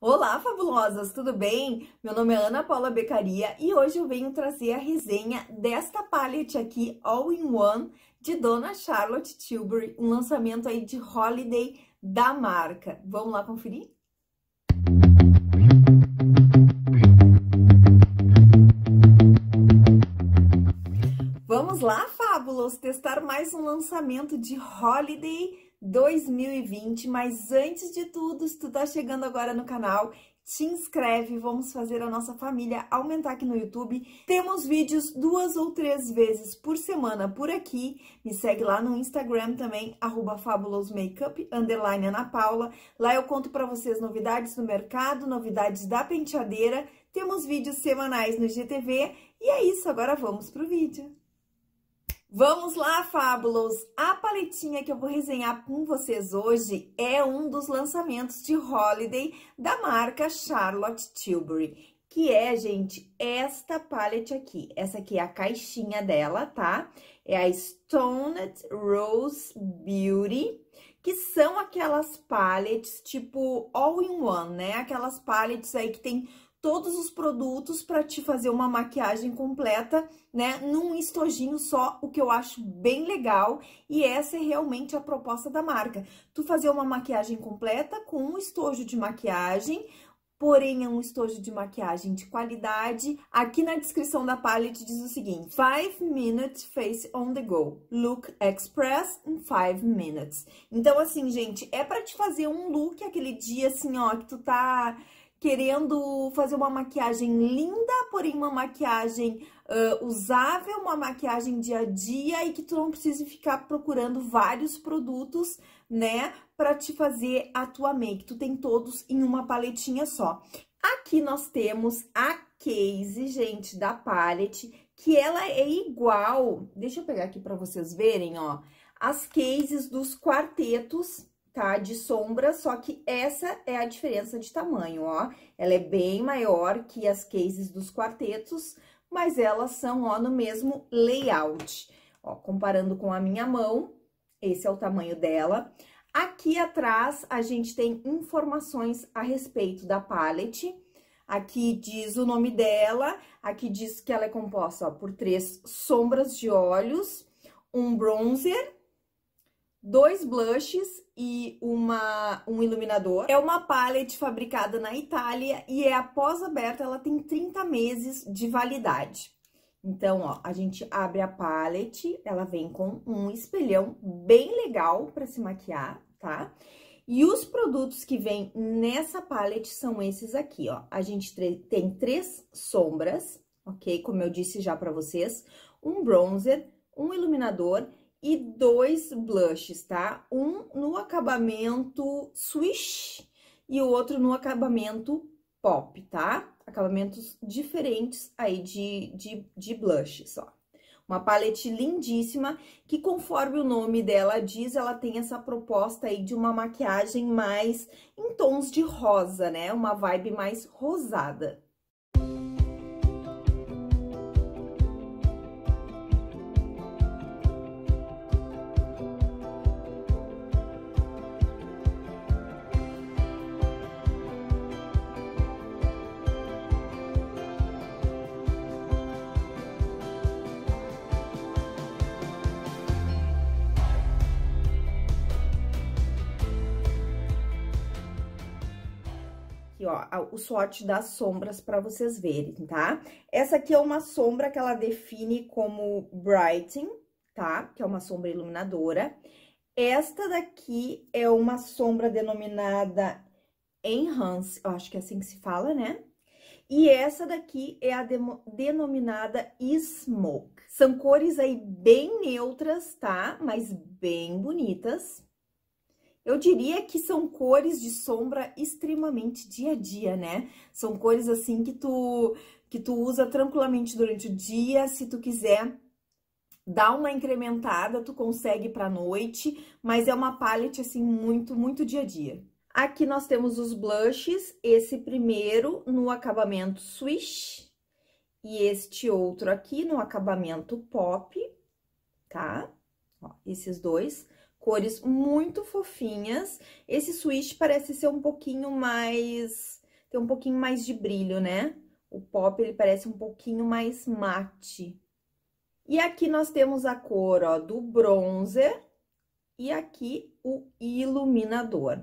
Olá, fabulosas, tudo bem? Meu nome é Ana Paula Becaria e hoje eu venho trazer a resenha desta palette aqui, All in One, de Dona Charlotte Tilbury, um lançamento aí de holiday da marca. Vamos lá conferir? Vamos lá, fábulos, testar mais um lançamento de holiday 2020, mas antes de tudo, se tu tá chegando agora no canal, te inscreve, vamos fazer a nossa família aumentar aqui no YouTube. Temos vídeos duas ou três vezes por semana por aqui. Me segue lá no Instagram também, arroba fabulousmakeup, underline Ana Paula. Lá eu conto para vocês novidades do mercado, novidades da penteadeira. Temos vídeos semanais no GTV. E é isso, agora vamos pro vídeo. Vamos lá, Fábulos! A paletinha que eu vou resenhar com vocês hoje é um dos lançamentos de Holiday da marca Charlotte Tilbury, que é, gente, esta palette aqui. Essa aqui é a caixinha dela, tá? É a Stoned Rose Beauty, que são aquelas paletes tipo all-in-one, né? Aquelas paletes aí que tem todos os produtos para te fazer uma maquiagem completa, né, num estojinho só, o que eu acho bem legal, e essa é realmente a proposta da marca. Tu fazer uma maquiagem completa com um estojo de maquiagem, porém é um estojo de maquiagem de qualidade. Aqui na descrição da palette diz o seguinte: 5 minutes face on the go, look express in 5 minutes. Então assim, gente, é para te fazer um look aquele dia assim, ó, que tu tá querendo fazer uma maquiagem linda, porém uma maquiagem uh, usável, uma maquiagem dia a dia e que tu não precise ficar procurando vários produtos, né, para te fazer a tua make. Tu tem todos em uma paletinha só. Aqui nós temos a case, gente, da palette, que ela é igual, deixa eu pegar aqui para vocês verem, ó, as cases dos quartetos tá? De sombra, só que essa é a diferença de tamanho, ó. Ela é bem maior que as cases dos quartetos, mas elas são, ó, no mesmo layout. Ó, comparando com a minha mão, esse é o tamanho dela. Aqui atrás, a gente tem informações a respeito da palette. Aqui diz o nome dela, aqui diz que ela é composta ó, por três sombras de olhos, um bronzer dois blushes e uma, um iluminador. É uma palette fabricada na Itália e é após aberta, ela tem 30 meses de validade. Então, ó, a gente abre a palette, ela vem com um espelhão bem legal para se maquiar, tá? E os produtos que vem nessa palette são esses aqui, ó. A gente tem três sombras, ok? Como eu disse já para vocês, um bronzer, um iluminador e dois blushes, tá? Um no acabamento swish e o outro no acabamento pop, tá? Acabamentos diferentes aí de, de, de blushes, ó. Uma palete lindíssima, que conforme o nome dela diz, ela tem essa proposta aí de uma maquiagem mais em tons de rosa, né? Uma vibe mais rosada. ó, o swatch das sombras para vocês verem, tá? Essa aqui é uma sombra que ela define como brighting tá? Que é uma sombra iluminadora. Esta daqui é uma sombra denominada Enhance, eu acho que é assim que se fala, né? E essa daqui é a denominada Smoke. São cores aí bem neutras, tá? Mas bem bonitas. Eu diria que são cores de sombra extremamente dia a dia, né? São cores assim que tu que tu usa tranquilamente durante o dia, se tu quiser dá uma incrementada, tu consegue para noite, mas é uma palette assim muito, muito dia a dia. Aqui nós temos os blushes, esse primeiro no acabamento swish e este outro aqui no acabamento pop, tá? Ó, esses dois cores muito fofinhas. Esse switch parece ser um pouquinho mais... tem um pouquinho mais de brilho, né? O pop, ele parece um pouquinho mais mate. E aqui nós temos a cor, ó, do bronzer e aqui o iluminador.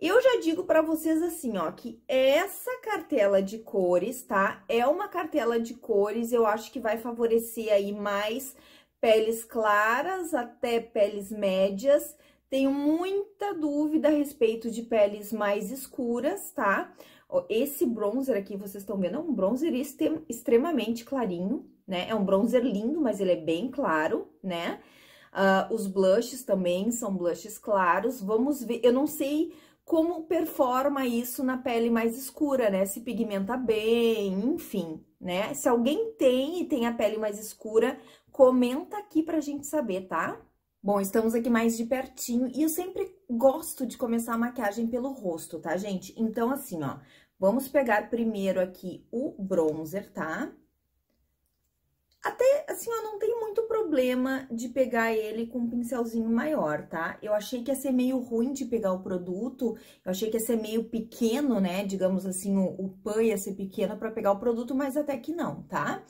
Eu já digo para vocês assim, ó, que essa cartela de cores, tá? É uma cartela de cores, eu acho que vai favorecer aí mais peles claras até peles médias. Tenho muita dúvida a respeito de peles mais escuras, tá? Esse bronzer aqui, vocês estão vendo, é um bronzer extremamente clarinho, né? É um bronzer lindo, mas ele é bem claro, né? Uh, os blushes também são blushes claros. Vamos ver, eu não sei como performa isso na pele mais escura, né? Se pigmenta bem, enfim, né? Se alguém tem e tem a pele mais escura, Comenta aqui pra gente saber, tá? Bom, estamos aqui mais de pertinho e eu sempre gosto de começar a maquiagem pelo rosto, tá, gente? Então, assim, ó, vamos pegar primeiro aqui o bronzer, tá? Até, assim, ó, não tem muito problema de pegar ele com um pincelzinho maior, tá? Eu achei que ia ser meio ruim de pegar o produto, eu achei que ia ser meio pequeno, né? Digamos assim, o, o pan ia ser pequeno pra pegar o produto, mas até que não, tá? Tá?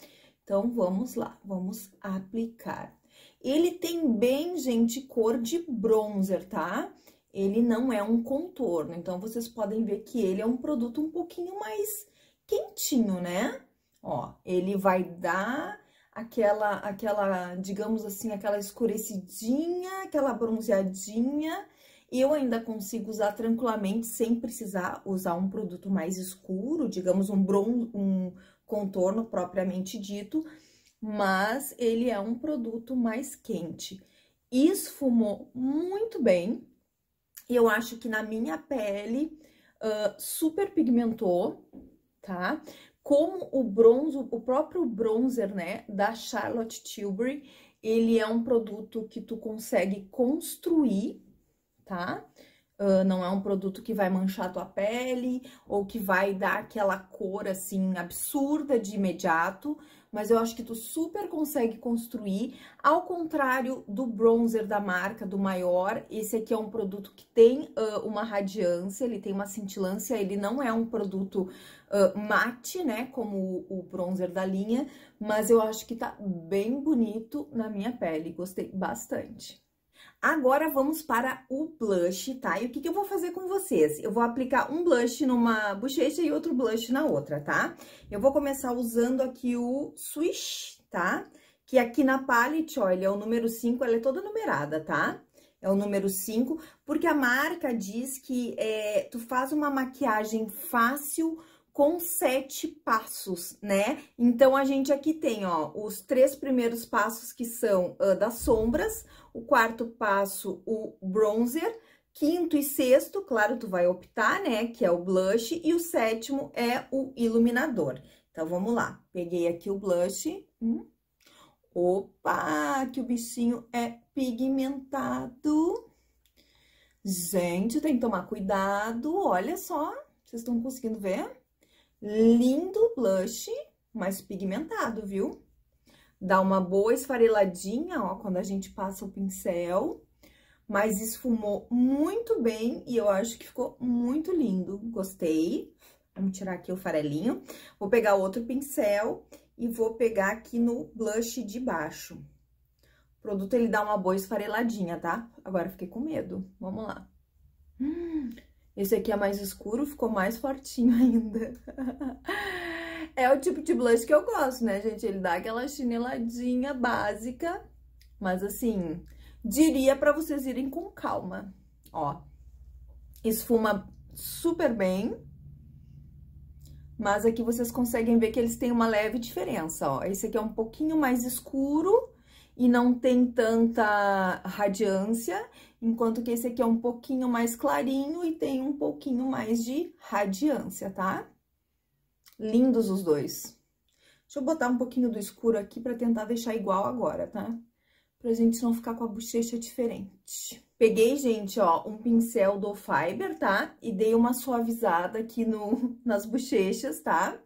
Então, vamos lá, vamos aplicar. Ele tem bem, gente, cor de bronzer, tá? Ele não é um contorno, então vocês podem ver que ele é um produto um pouquinho mais quentinho, né? Ó, ele vai dar aquela, aquela, digamos assim, aquela escurecidinha, aquela bronzeadinha. Eu ainda consigo usar tranquilamente sem precisar usar um produto mais escuro, digamos um, bron um, contorno propriamente dito, mas ele é um produto mais quente. Esfumou muito bem, e eu acho que na minha pele uh, super pigmentou, tá? Como o bronze, o próprio bronzer, né, da Charlotte Tilbury, ele é um produto que tu consegue construir, tá? Uh, não é um produto que vai manchar a tua pele ou que vai dar aquela cor assim absurda de imediato, mas eu acho que tu super consegue construir, ao contrário do bronzer da marca, do maior, esse aqui é um produto que tem uh, uma radiância, ele tem uma cintilância, ele não é um produto uh, mate, né, como o, o bronzer da linha, mas eu acho que tá bem bonito na minha pele, gostei bastante. Agora vamos para o blush, tá? E o que, que eu vou fazer com vocês? Eu vou aplicar um blush numa bochecha e outro blush na outra, tá? Eu vou começar usando aqui o Swish, tá? Que aqui na palette, olha, é o número 5, ela é toda numerada, tá? É o número 5, porque a marca diz que é, tu faz uma maquiagem fácil com sete passos, né? Então, a gente aqui tem, ó, os três primeiros passos que são uh, das sombras, o quarto passo, o bronzer, quinto e sexto, claro, tu vai optar, né, que é o blush, e o sétimo é o iluminador. Então, vamos lá. Peguei aqui o blush. Hum. Opa, que o bichinho é pigmentado. Gente, tem que tomar cuidado, olha só. Vocês estão conseguindo ver? Lindo blush, mas pigmentado, viu? Dá uma boa esfareladinha, ó, quando a gente passa o pincel. Mas esfumou muito bem e eu acho que ficou muito lindo. Gostei. Vamos tirar aqui o farelinho. Vou pegar outro pincel e vou pegar aqui no blush de baixo. O produto, ele dá uma boa esfareladinha, tá? Agora, fiquei com medo. Vamos lá. Hum, esse aqui é mais escuro, ficou mais fortinho ainda. é o tipo de blush que eu gosto, né, gente? Ele dá aquela chineladinha básica, mas assim, diria pra vocês irem com calma. Ó, esfuma super bem, mas aqui vocês conseguem ver que eles têm uma leve diferença, ó. Esse aqui é um pouquinho mais escuro e não tem tanta radiância, enquanto que esse aqui é um pouquinho mais clarinho e tem um pouquinho mais de radiância, tá? Lindos os dois. Deixa eu botar um pouquinho do escuro aqui para tentar deixar igual agora, tá? Pra gente não ficar com a bochecha diferente. Peguei, gente, ó, um pincel do Fiber, tá? E dei uma suavizada aqui no, nas bochechas, tá?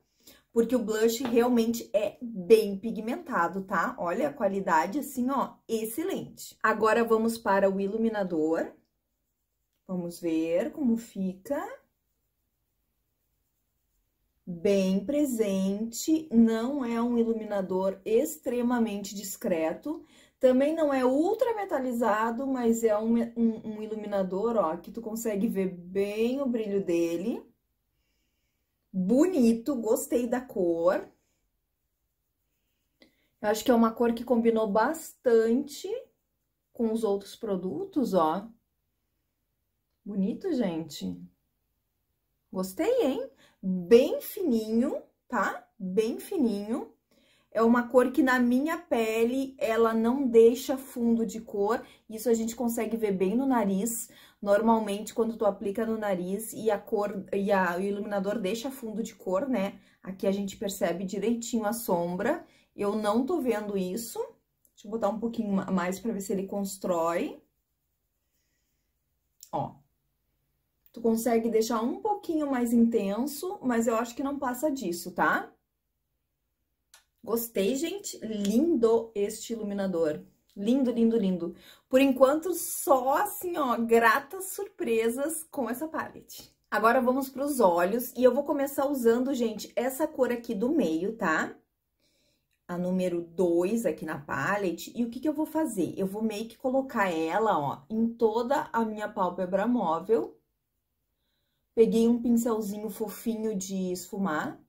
porque o blush realmente é bem pigmentado, tá? Olha a qualidade, assim, ó, excelente. Agora vamos para o iluminador. Vamos ver como fica. Bem presente, não é um iluminador extremamente discreto, também não é ultra metalizado, mas é um, um, um iluminador, ó, que tu consegue ver bem o brilho dele bonito, gostei da cor. Eu acho que é uma cor que combinou bastante com os outros produtos, ó. Bonito, gente. Gostei, hein? Bem fininho, tá? Bem fininho. É uma cor que na minha pele ela não deixa fundo de cor, isso a gente consegue ver bem no nariz. Normalmente quando tu aplica no nariz e a cor e a, o iluminador deixa fundo de cor, né? Aqui a gente percebe direitinho a sombra. Eu não tô vendo isso. Deixa eu botar um pouquinho mais para ver se ele constrói. Ó. Tu consegue deixar um pouquinho mais intenso, mas eu acho que não passa disso, tá? Gostei, gente. Lindo este iluminador. Lindo, lindo, lindo. Por enquanto, só assim, ó, gratas surpresas com essa palette. Agora vamos para os olhos e eu vou começar usando, gente, essa cor aqui do meio, tá? A número 2 aqui na palette. E o que que eu vou fazer? Eu vou meio que colocar ela, ó, em toda a minha pálpebra móvel. Peguei um pincelzinho fofinho de esfumar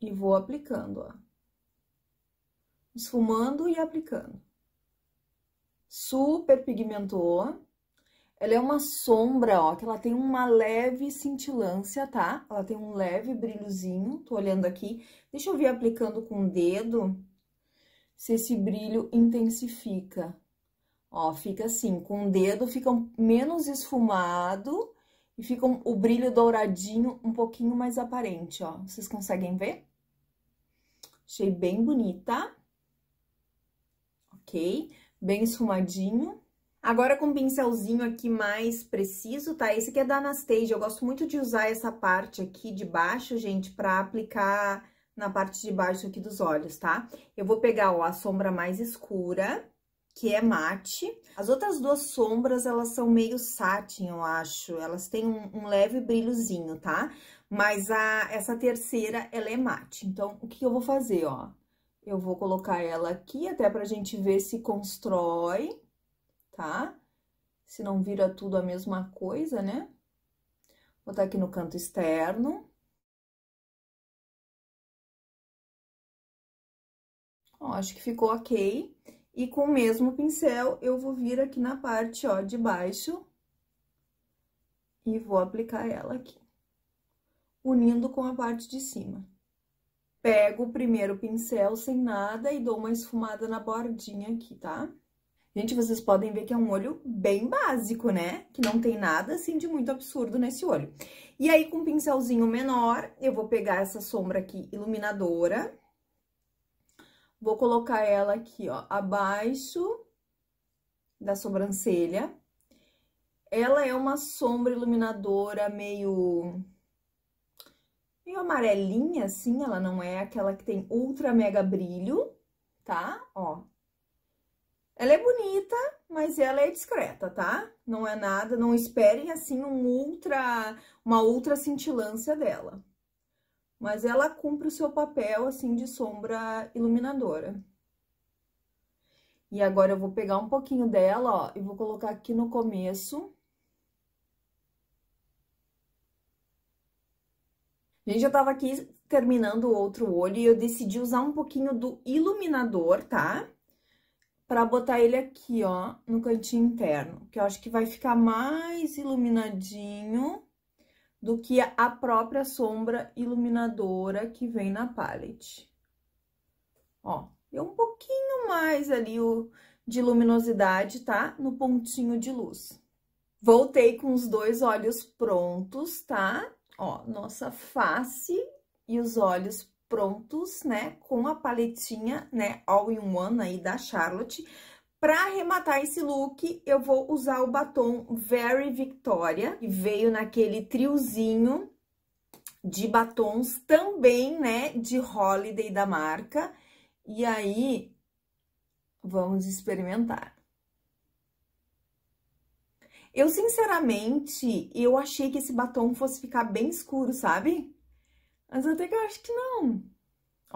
e vou aplicando, ó. Esfumando e aplicando. Super pigmentou. Ela é uma sombra, ó, que ela tem uma leve cintilância, tá? Ela tem um leve brilhozinho, tô olhando aqui. Deixa eu ver aplicando com o dedo se esse brilho intensifica. Ó, fica assim, com o dedo fica menos esfumado e fica um, o brilho douradinho um pouquinho mais aparente, ó. Vocês conseguem ver? Achei bem bonita. Ok? Bem esfumadinho. Agora com um pincelzinho aqui mais preciso, tá? Esse aqui é da Anastasia, eu gosto muito de usar essa parte aqui de baixo, gente, pra aplicar na parte de baixo aqui dos olhos, tá? Eu vou pegar, ó, a sombra mais escura, que é mate, as outras duas sombras, elas são meio satin, eu acho. Elas têm um, um leve brilhozinho, tá? Mas a, essa terceira, ela é mate. Então, o que eu vou fazer, ó? Eu vou colocar ela aqui, até pra gente ver se constrói, tá? Se não vira tudo a mesma coisa, né? Vou botar aqui no canto externo. Ó, acho que ficou ok. E com o mesmo pincel, eu vou vir aqui na parte, ó, de baixo e vou aplicar ela aqui, unindo com a parte de cima. Pego o primeiro pincel sem nada e dou uma esfumada na bordinha aqui, tá? Gente, vocês podem ver que é um olho bem básico, né? Que não tem nada, assim, de muito absurdo nesse olho. E aí, com um pincelzinho menor, eu vou pegar essa sombra aqui iluminadora Vou colocar ela aqui, ó, abaixo da sobrancelha. Ela é uma sombra iluminadora meio... meio amarelinha, assim, ela não é aquela que tem ultra mega brilho, tá? Ó. Ela é bonita, mas ela é discreta, tá? Não é nada, não esperem, assim, um ultra... uma ultra cintilância dela mas ela cumpre o seu papel, assim, de sombra iluminadora. E agora eu vou pegar um pouquinho dela, ó, e vou colocar aqui no começo. Gente, eu tava aqui terminando o outro olho e eu decidi usar um pouquinho do iluminador, tá? Pra botar ele aqui, ó, no cantinho interno, que eu acho que vai ficar mais iluminadinho do que a própria sombra iluminadora que vem na palette. Ó, deu um pouquinho mais ali o de luminosidade, tá? No pontinho de luz. Voltei com os dois olhos prontos, tá? Ó, nossa face e os olhos prontos, né? Com a paletinha, né? All in One aí da Charlotte. Para arrematar esse look, eu vou usar o batom Very Victoria, que veio naquele triozinho de batons também, né, de holiday da marca. E aí, vamos experimentar. Eu, sinceramente, eu achei que esse batom fosse ficar bem escuro, sabe? Mas até que eu acho que não.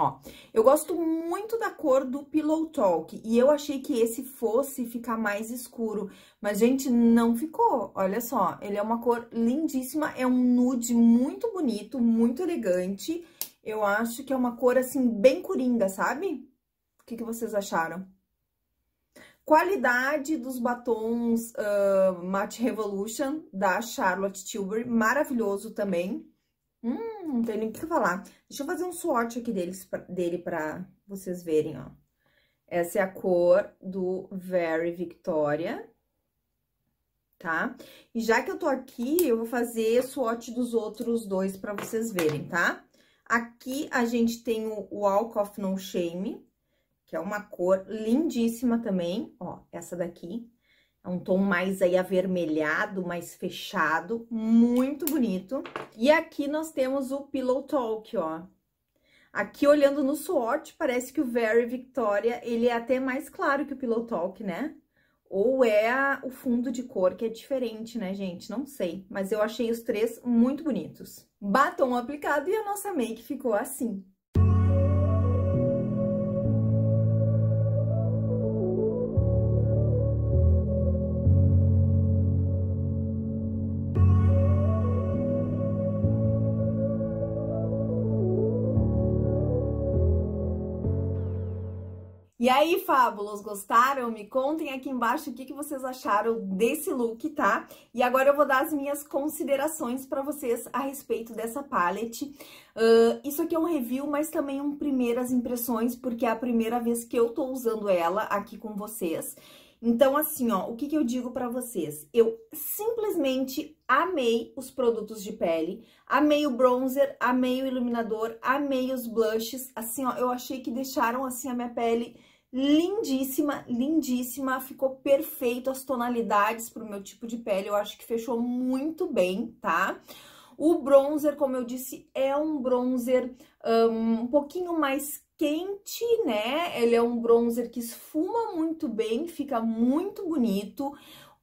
Ó, eu gosto muito da cor do Pillow Talk e eu achei que esse fosse ficar mais escuro, mas, gente, não ficou. Olha só, ele é uma cor lindíssima, é um nude muito bonito, muito elegante. Eu acho que é uma cor, assim, bem coringa, sabe? O que, que vocês acharam? Qualidade dos batons uh, Matte Revolution, da Charlotte Tilbury, maravilhoso também. Hum, não tem nem o que falar. Deixa eu fazer um swatch aqui deles, dele pra vocês verem, ó. Essa é a cor do Very Victoria, tá? E já que eu tô aqui, eu vou fazer swatch dos outros dois pra vocês verem, tá? Aqui a gente tem o Walk of No Shame, que é uma cor lindíssima também, ó, essa daqui, é um tom mais aí avermelhado, mais fechado, muito bonito. E aqui nós temos o Pillow Talk, ó. Aqui, olhando no swatch, parece que o Very Victoria, ele é até mais claro que o Pillow Talk, né? Ou é a, o fundo de cor que é diferente, né, gente? Não sei, mas eu achei os três muito bonitos. Batom aplicado e a nossa make ficou assim. E aí, fábulos gostaram? Me contem aqui embaixo o que, que vocês acharam desse look, tá? E agora eu vou dar as minhas considerações para vocês a respeito dessa palette. Uh, isso aqui é um review, mas também um primeiras impressões, porque é a primeira vez que eu tô usando ela aqui com vocês. Então, assim, ó, o que, que eu digo para vocês? Eu simplesmente amei os produtos de pele, amei o bronzer, amei o iluminador, amei os blushes. Assim, ó, eu achei que deixaram, assim, a minha pele lindíssima, lindíssima, ficou perfeito as tonalidades pro meu tipo de pele, eu acho que fechou muito bem, tá? O bronzer, como eu disse, é um bronzer um, um pouquinho mais quente, né? Ele é um bronzer que esfuma muito bem, fica muito bonito.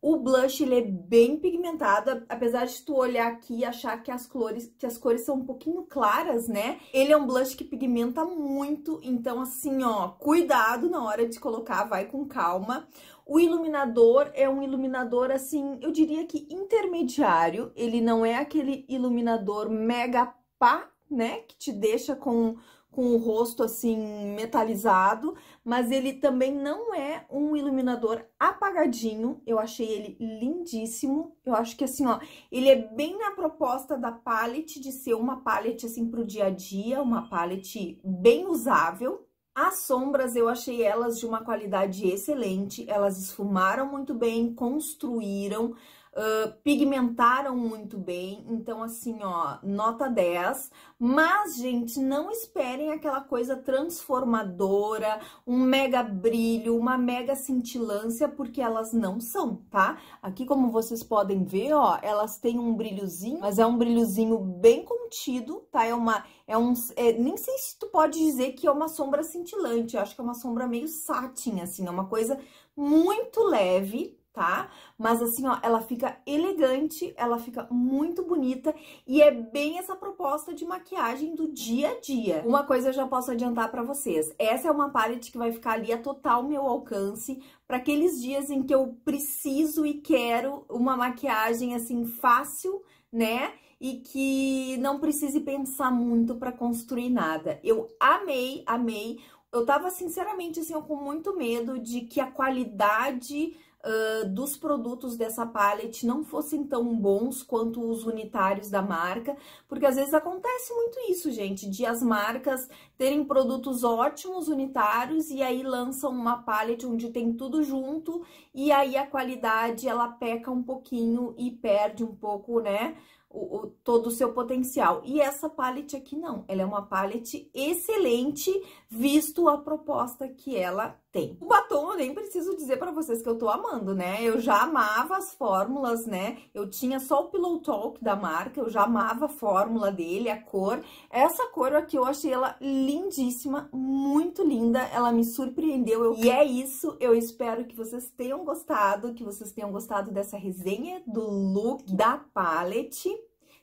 O blush, ele é bem pigmentado, apesar de tu olhar aqui e achar que as, cores, que as cores são um pouquinho claras, né? Ele é um blush que pigmenta muito, então assim, ó, cuidado na hora de colocar, vai com calma. O iluminador é um iluminador, assim, eu diria que intermediário. Ele não é aquele iluminador mega pá, né? Que te deixa com com o rosto assim metalizado, mas ele também não é um iluminador apagadinho. Eu achei ele lindíssimo. Eu acho que assim, ó, ele é bem na proposta da palette de ser uma palette assim pro dia a dia, uma palette bem usável. As sombras eu achei elas de uma qualidade excelente, elas esfumaram muito bem, construíram, ah, pigmentaram muito bem, então assim, ó, nota 10. Mas, gente, não esperem aquela coisa transformadora, um mega brilho, uma mega cintilância, porque elas não são, tá? Aqui, como vocês podem ver, ó, elas têm um brilhozinho, mas é um brilhozinho bem contido, tá? É uma, é um, é, nem sei se tu pode dizer que é uma sombra cintilante, eu acho que é uma sombra meio satin, assim, é uma coisa muito leve, tá? Mas assim, ó, ela fica elegante, ela fica muito bonita e é bem essa proposta de maquiagem do dia a dia. Uma coisa eu já posso adiantar para vocês, essa é uma palette que vai ficar ali a total meu alcance para aqueles dias em que eu preciso e quero uma maquiagem assim fácil, né? E que não precise pensar muito para construir nada. Eu amei, amei. Eu tava sinceramente assim, ó, com muito medo de que a qualidade uh, dos produtos dessa palette não fossem tão bons quanto os unitários da marca, porque às vezes acontece muito isso, gente, de as marcas terem produtos ótimos unitários e aí lançam uma palette onde tem tudo junto e aí a qualidade ela peca um pouquinho e perde um pouco, né? o, o, todo o seu potencial. E essa palette aqui não, ela é uma palette excelente, visto a proposta que ela tem. O batom eu nem preciso dizer para vocês que eu tô amando, né? Eu já amava as fórmulas, né? Eu tinha só o Pillow Talk da marca, eu já amava a fórmula dele, a cor. Essa cor aqui eu achei ela lindíssima, muito linda, ela me surpreendeu. Eu... E é isso, eu espero que vocês tenham gostado, que vocês tenham gostado dessa resenha do look da palette.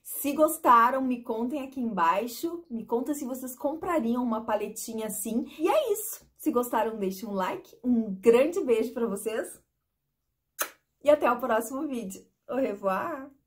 Se gostaram, me contem aqui embaixo, me conta se vocês comprariam uma paletinha assim. E é isso. Se gostaram, deixe um like. Um grande beijo para vocês. E até o próximo vídeo. Au revoir!